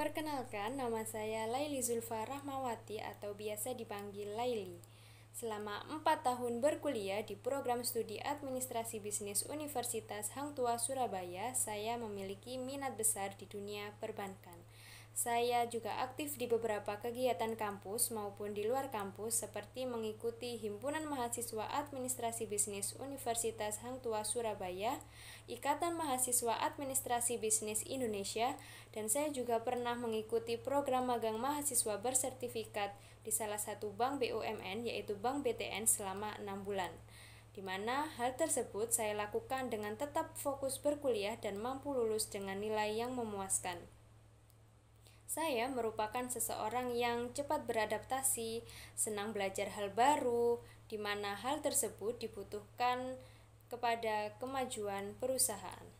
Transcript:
Perkenalkan, nama saya Laili Zulfa Rahmawati atau biasa dipanggil Laili. Selama 4 tahun berkuliah di program studi Administrasi Bisnis Universitas Hang Tua Surabaya, saya memiliki minat besar di dunia perbankan. Saya juga aktif di beberapa kegiatan kampus maupun di luar kampus seperti mengikuti Himpunan Mahasiswa Administrasi Bisnis Universitas Hang Tua Surabaya, Ikatan Mahasiswa Administrasi Bisnis Indonesia, dan saya juga pernah mengikuti program magang mahasiswa bersertifikat di salah satu bank BUMN yaitu Bank BTN selama 6 bulan di mana hal tersebut saya lakukan dengan tetap fokus berkuliah dan mampu lulus dengan nilai yang memuaskan. Saya merupakan seseorang yang cepat beradaptasi, senang belajar hal baru, di mana hal tersebut dibutuhkan kepada kemajuan perusahaan.